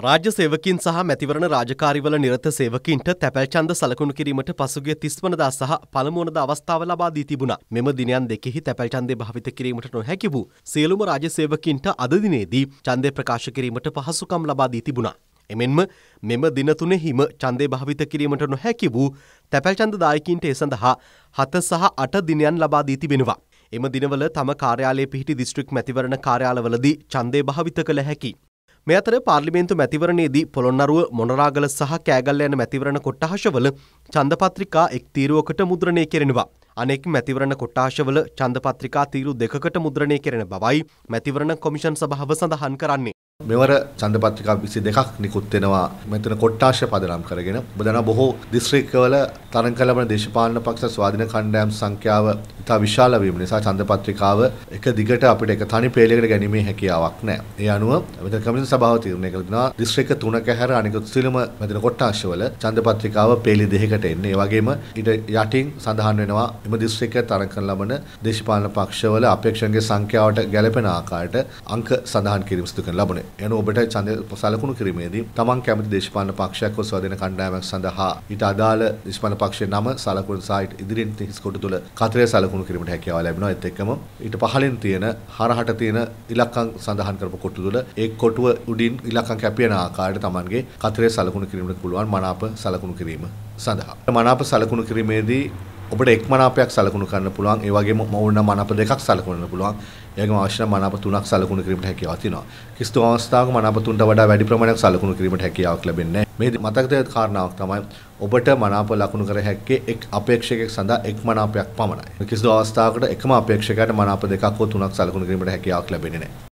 රාජ්‍ය සේවකින් සහ මැතිවරණ රාජකාරිවල නිරත සේවකින්ට තැපැල් ඡන්ද සලකුණු කිරීමට පසුගිය 30 වනදා සහ පළමු වනදා අවස්ථාව ලබා දී තිබුණා. මෙම දිනයන් දෙකෙහි තැපැල් ඡන්දේ භාවිත කිරීමට නොහැකි වූ සියලුම රාජ්‍ය සේවකින්ට අද දිනේදී ඡන්දය ප්‍රකාශ කිරීමට පහසුකම් ලබා දී තිබුණා. එමෙන්ම මෙම දින තුනෙහිම ඡන්දේ භාවිත කිරීමට නොහැකි වූ තැපැල් ඡන්ද දායකින්ට ඒ සඳහා 7 සහ 8 දිනයන් ලබා දී තිබෙනවා. එම දිනවල තම කාර්යාලයේ පිහිටි දිස්ත්‍රික් මැතිවරණ කාර්යාලවලදී ඡන්දේ භාවිත කළ හැකි. මේ අතර පාර්ලිමේන්තු මැතිවරණයේදී පොළොන්නරුව මොනරාගල සහ කෑගල්ල යන මැතිවරණ කොට්ටාශවල ඡන්දපත්‍රිකා එක් තීරුවකට මුද්‍රණය කෙරෙනවා. අනෙක් මැතිවරණ කොට්ටාශවල ඡන්දපත්‍රිකා තීරු දෙකකට මුද්‍රණය කෙරෙන බවයි මැතිවරණ කොමිෂන් සභාව සඳහන් කරන්නේ. මෙවර චන්දපත්‍රිකා 22ක් නිකුත් වෙනවා. මෙතන කොට්ටාශය පදනම් කරගෙන ඔබ දන්නා බොහෝ දිස්ත්‍රික්කවල තරඟ කළමන දේශපාලන පක්ෂ ස්වාධීන කණ්ඩායම් සංඛ්‍යාව ඉතා විශාල වීම නිසා චන්දපත්‍රිකාව එක දිගට අපිට එක තනි පේලයකට ගැනීමේ හැකියාවක් නැහැ. ඒ අනුව මෙතන කමිටු සභාව තීරණය කළ දෙනවා දිස්ත්‍රික්ක 3ක හැර අනිකුත් සියලුම මෙතන කොට්ටාශවල චන්දපත්‍රිකාව පේලි දෙකකට එන්නේ. ඒ වගේම ඊට යටින් සඳහන් වෙනවා එම දිස්ත්‍රික්ක තරඟ කළමන දේශපාලන පක්ෂවල අපේක්ෂකගේ සංඛ්‍යාවට ගැළපෙන ආකාරයට අංක සඳහන් කිරීම සිදු කරන ලබන්නේ. යන ඔබට ඡන්දය සලකුණු කිරීමේදී තමන් කැමති දේශපාලන පක්ෂයක් හෝ ස්වාධීන කණ්ඩායමක් සඳහා ඊට අදාළ දේශපාලන පක්ෂයේ නම සලකුණු සහ ඉදිරියෙන් තිස් කොටු තුළ කතරේ සලකුණු කිරීමට හැකියාව ලැබෙනවා ඒත් එක්කම ඊට පහළින් තියෙන හරහට තියෙන ඉලක්කම් සඳහන් කරපු කොටු තුළ ඒ කොටුව උඩින් ඉලක්කම් කැපියන ආකාරයට තමන්ගේ කතරේ සලකුණු කිරීමට පුළුවන් මනාප සලකුණු කිරීම සඳහා මනාප සලකුණු කිරීමේදී ඔබට එක්මනාපයක් සලකුණු කරන්න පුළුවන් ඒ වගේම ඕන මනාප දෙකක් සලකුණු පුළුවන් ඒ වගේම අවශ්‍ය මනාප තුනක් සලකුණු කිරීමට හැකියාව තියෙනවා කිසිදු අවස්ථාවක මනාප තුනට වඩා වැඩි ප්‍රමාණයක් සලකුණු කිරීමට හැකියාවක් ලැබෙන්නේ මේ මතක තියාගන්න කාරණාවක් තමයි ඔබට මනාප ලකුණු කර හැක්කේ එක් අපේක්ෂකයෙක් සඳහා එක් මනාපයක් පමණයි කිසිදු අවස්ථාවකට එකම අපේක්ෂකයට මනාප දෙකක් හෝ තුනක් සලකුණු කිරීමට හැකියාවක් ලැබෙන්නේ නැහැ